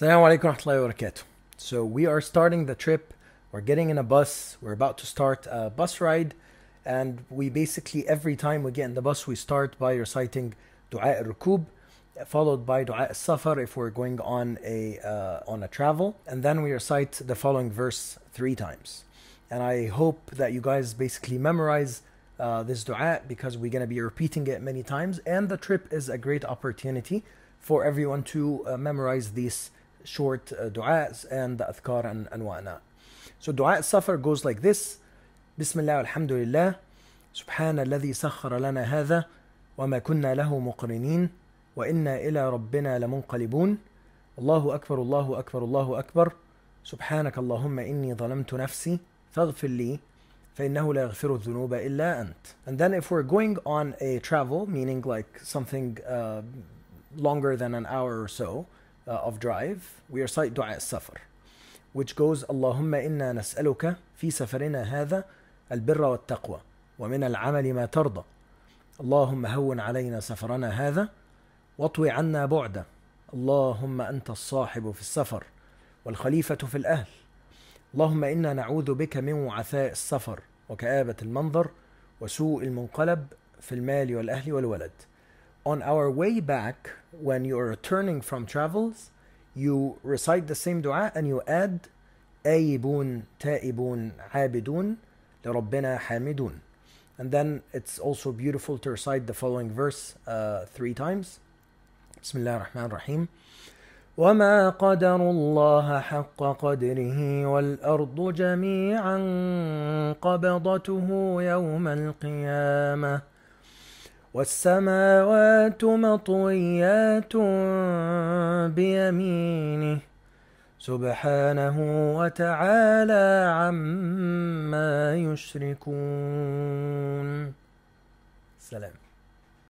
Assalamu alaikum warahmatullahi wabarakatuh. So we are starting the trip. We're getting in a bus. We're about to start a bus ride. And we basically, every time we get in the bus, we start by reciting Dua al-Rukub, followed by Dua al-Safar if we're going on a, uh, on a travel. And then we recite the following verse three times. And I hope that you guys basically memorize uh, this dua because we're going to be repeating it many times. And the trip is a great opportunity for everyone to uh, memorize these short uh, du'as and the adhkar and and whatnot. So du'a safar goes like this. Bismillah alhamdulillah. سبحان الذي سخر لنا هذا وما كنا له مقرنين وإنا إلى ربنا لمنقلبون الله أكبر الله أكبر الله أكبر سبحانك اللهم إني ظلمت نفسي فاغفر لي فإنه لا يغفر الذنوب إلا أنت And then if we're going on a travel meaning like something uh, longer than an hour or so Uh, of drive we recite دعاء السفر which goes اللهم إنا نسألك في سفرنا هذا البر والتقوى ومن العمل ما ترضى اللهم هون علينا سفرنا هذا واطوي عنا بعده اللهم أنت الصاحب في السفر والخليفة في الأهل اللهم إنا نعوذ بك من وعثاء السفر وكآبة المنظر وسوء المنقلب في المال والأهل والولد on our way back, when you're returning from travels, you recite the same dua and you add آيبون تائبون عابدون لربنا Hamidun." And then it's also beautiful to recite the following verse uh, three times. بسم الله الرحمن الرحيم. وما قَدَرُ الله حق قدره والأرض جميعا قبضته يوم القيامة. والسماوات مطويات بيمينه سبحانه وتعالى عما يشركون سلام